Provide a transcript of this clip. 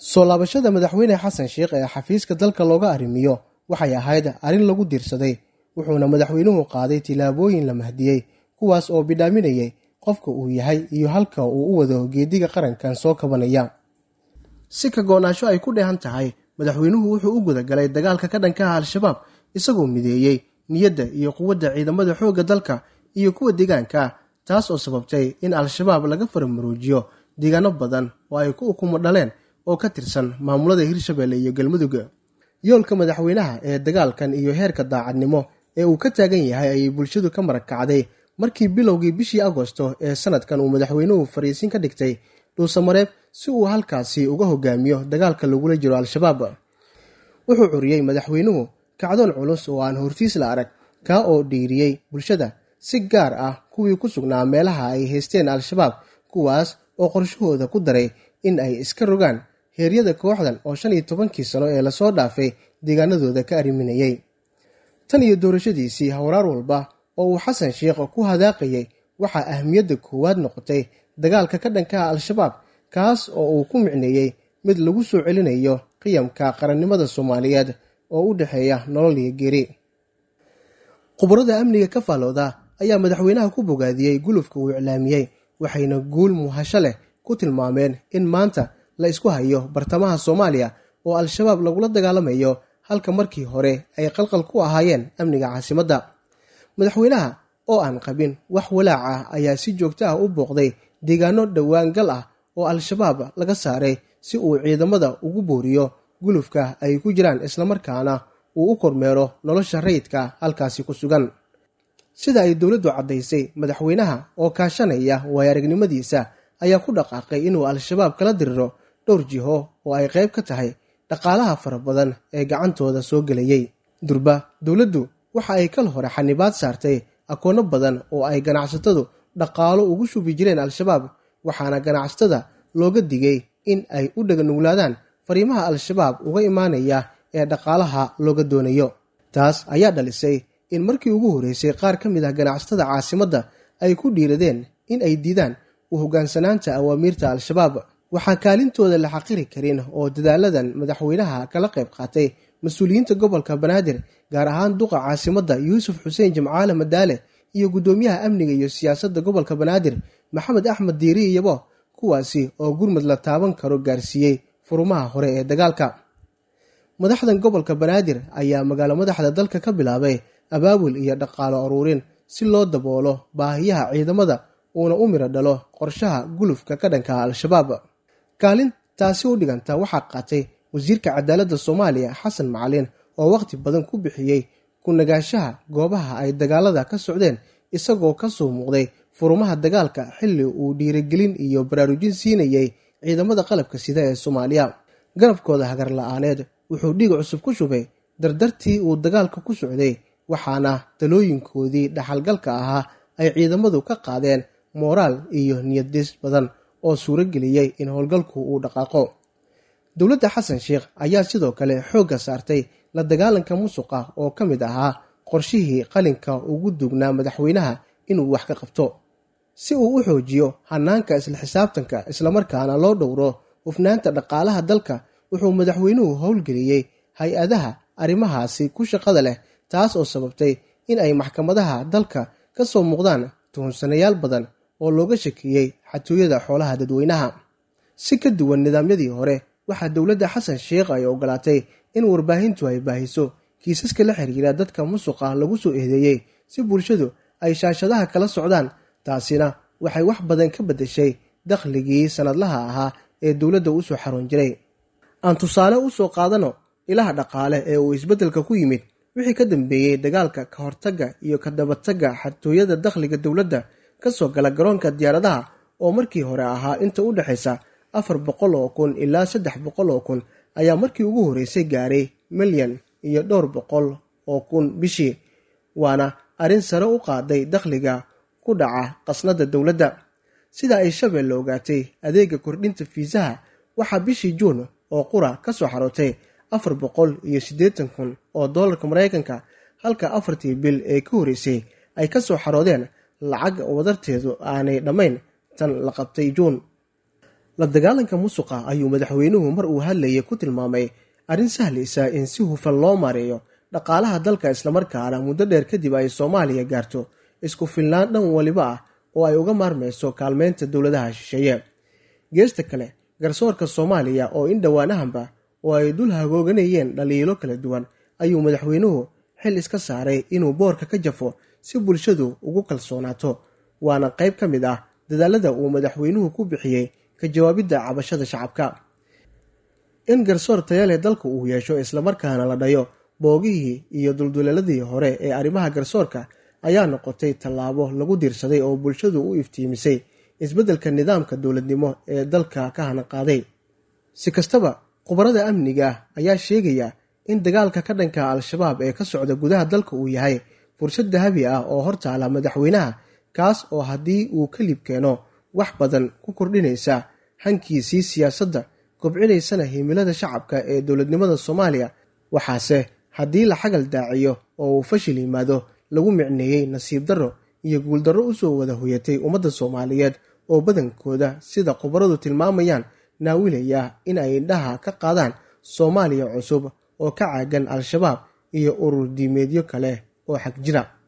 soo laabashada madaxweyne xasan sheekh ee xafiiska dalka looga arrimiyo waxay ahayd arrin lagu diirsaday wuxuuna madaxweynuhu qaaday tillaabooyin la mahdiyey kuwaas oo bidhaaminayay qofka uu yahay iyo halka uu u wado geediga qarankan soo kabanaya si ka goonaasho ay ku dheehan tahay madaxweynuhu wuxuu u gudagalay dagaalka ka dhankaha al-shabaab isagoo mideeyey niyadda iyo quwadda ciidamada xoogga dalka iyo kuwa deegaanka taas oo sababtay in al-shabaab laga faramuruujiyo deegaano badan oo ay ku ukumo dhaleen oo ka tirsan maamulada hirshabeelle iyo galmudugga yoolka madaxweynaha ee dagaalkan iyo heerka daacadnimo ee uu ka taagan yahay ayay bulshadu ka marakacday markii bilowgii bishii agosto ee sanadkan uu madaxweynuhu fariisin ka dhigtay dhuusamareeb si uu halkaasi uga hogaamiyo dagaalka lagula jiro al-shabaab wuxuu curiyey madaxweynuhu kacdoon culus oo aan hortiis la arag kaa oo dhiiriyey bulshada si gaar ah kuwii ku sugnaa meelaha ay haysteen al-shabaab kuwaas oo qorshahooda ku daray in ay iska rogaan heeryada kooxdan oo shan iyo tobankii sano ee lasoo dhaafay deegaanadooda ka arriminayey tan iyo doorashadiisii howraar walba oo uu xasan sheikh ku hadaaqayay waxaa ahmiyadda koowaad noqotay dagaalka ka dhanka al-shabaab kaas oo uu ku micneeyey mid lagu soo celinayo qiyamka qarannimada soomaaliyeed oo u dhexeeya nolol iyo geri khubarada amniga ka faallooda ayaa madaxweynaha ku bogaadiyey gulufka uu iclaamiyey waxayna guul muuhasho leh ku tilmaameen in maanta la isku hayo bartamaha soomaaliya oo al-shabaab lagula dagaalamayo halka markii hore ay qalqal ku ahaayeen amniga caasimadda madaxweynaha oo aan qabin wax walaac ah ayaa si joogto ah u booqday deegaano dhowaan gal ah oo al-shabaab laga saaray si uu ciidamada ugu booriyo gulufka ay ku jiraan islamarkaana uu u kormeero nolosha rayidka halkaasi ku sugan sida ay dowladdu caddaysay madaxweynaha oo kaashanaya waaya ayaa ku dhaqaaqay inuu al-shabaab kala diriro dhowr jiho oo ay qayb ka tahay dhaqaalaha fara badan ee gacantooda soo gelayey durba dowladdu waxa ay kal hore xanibaad saartay akoonno badan oo ay ganacsatadu dhaqaalo ugu shubi jireen al-shabaab waxaana ganacsatada looga digay in ay u dhaganuglaadaan fariimaha al-shabaab uga imaanaya ee dhaqaalaha looga doonayo taas ayaa dhalisay in markii ugu horreysay qaar ka mid ah ganacsatada caasimadda ay ku dhiiradeen in ay diidaan u hoggaansanaanta awaamiirta al-shabaab waxaan kaalintooda la xaqiri karin oo dadaaladan madaxweynaha kala qayb qaatay mas-uuliyiinta gobolka banaadir gaar ahaan duqa caasimadda yuusuf xuseen jimcaale madaale iyo guddoomiyaha amniga iyo siyaasadda gobolka banaadir maxamed axmed diiri iyabo kuwaasi oo gurmud la taaban karo gaarsiiyey furumaha hore ee dagaalka madaxdan gobolka banaadir ayaa magaalo madaxda dalka ka bilaabay abaabul iyo dhaqaalo aruurin si loo daboolo baahiyaha ciidamada uuna u miro dhalo qorshaha gulufka ka dhanka al-shabaab kaalin taasi u dhigantaa waxaa qaatay wasiirka cadaaladda soomaaliya xasan macalin oo wakhti badan ku bixiyey ku nagaashaha goobaha ay dagaalada ka socdeen isagoo ka soo muuqday furumaha dagaalka xilli uu dhiiragelin iyo baraarujin siinayay ciidamada qalabka sida ee soomaaliya garabkooda hagarla'aaneed wuxuu dhiig cusub ku shubay dardartii uu dagaalka ku socday waxaana talooyinkoodii dhaxalgalka ahaa ay ciidamadu ka qaadeen mooraal iyo niyadis badan oo suuro geliyey in howlgalku uu dhaqaaqo dowladda xasan sheekh ayaa sidoo kale xoogga saartay la dagaalanka musuqa oo ka mid ahaa qorshihii qalinka ugu dugnaa madaxweynaha inuu wax ka qabto si uu u xoojiyo hanaanka isla xisaabtanka islamarkaana loo dhowro hufnaanta dhaqaalaha dalka wuxuu madaxweynuhu howlgeliyey hay-adaha arrimahaasi ku shaqada leh taas oo sababtay in ay maxkamadaha dalka ka soo muuqdaan tuhunsanayaal badan oo looga shakiyey xatooyada xoolaha dadweynaha si ka duwan nidaamyadii hore waxaa dowladda xasan sheekh ay ogolaatay in warbaahintu ay baahiso kiisaska la xiriira dadka musuqa lagu soo eedeeyey si bulshadu ay shaashadaha kala socdaan taasina waxay wax badan ka beddeshay dakhligii sannadlaha ahaa ee dowladda u soo xaroon jiray aan tusaale u soo qaadano ilaha dhaqaale ee uu isbeddelka ku yimid wixii ka dambeeyey dagaalka ka hortagga iyo ka dabatagga xatooyada dakhliga dowladda ka soo gala garoonka diyaaradaha oo markii hore ahaa inta u dhexaysa afar boqol oo kun ilaa saddex boqol oo kun ayaa markii ugu horreysay gaaray milyan iyo dhowr boqol oo kun bishii waana arrin sare u qaaday dakhliga ku dhaca qasnada dowladda sida ay shabeelle ogaatay adeega kordhinta fiisaha waxaa bishii juun oo qura ka soo xarootay afar boqol iyo siddeetan kun oo dollarka maraykanka halka afartii bil ee ka horreysay ay ka soo xaroodeen lacag wadarteedu aanay dhammayn tan la qabtay juun la dagaalanka musuqa ayuu madaxweynuhu mar uu hadlayay ku tilmaamay arrin sahlaysa in si hufan loo maareeyo dhaqaalaha dalka islamarkaana muddo dheer kadib ay soomaaliya gaarto isku filnaan dhan waliba ah oo ay uga maarmayso kaalmeynta dowladaha shisheeye geesta kale garsoorka soomaaliya oo in dhowaanahanba oo ay dul hagooganayeen dhaliilo kala duwan ayuu madaxweynuhu xil iska saaray inuu boorka ka jafo si bulshadu ugu kalsoonaato waana qayb ka mid ah dadaalada uu madaxweynuhu ku bixiyey ka jawaabidda cabashada shacabka in garsoor taya leh dalka uu yeesho islamarkaana la dhayo boogihii iyo dulduleeladii hore ee arrimaha garsoorka ayaa noqotay tallaabo lagu diirsaday oo bulshadu u iftiimisay isbeddelka nidaamka dowladnimo ee dalka ka hanaqaaday si kastaba khubarada amniga ayaa sheegaya in dagaalka ka dhanka al-shabaab ee ka socda gudaha dalka uu yahay fursad dahabi ah oo hortaala madaxweynaha kaas oo haddii uu kalib keeno wax badan ku kordhinaysa hankiisii siyaasadda kobcinaysana himilada shacabka ee dowladnimada soomaaliya waxaase haddii la xagal daaciyo oo uu fashil yimaado lagu micneeyey nasiib darro iyo guuldarro u soo wada hoyatay ummadda soomaaliyeed oo badankooda sida khubaradu tilmaamayaan naawilaya in ay indhaha ka qaadaan soomaaliya cusub oo ka caagan al-shabaab iyo urur diimeedyo kale oo xag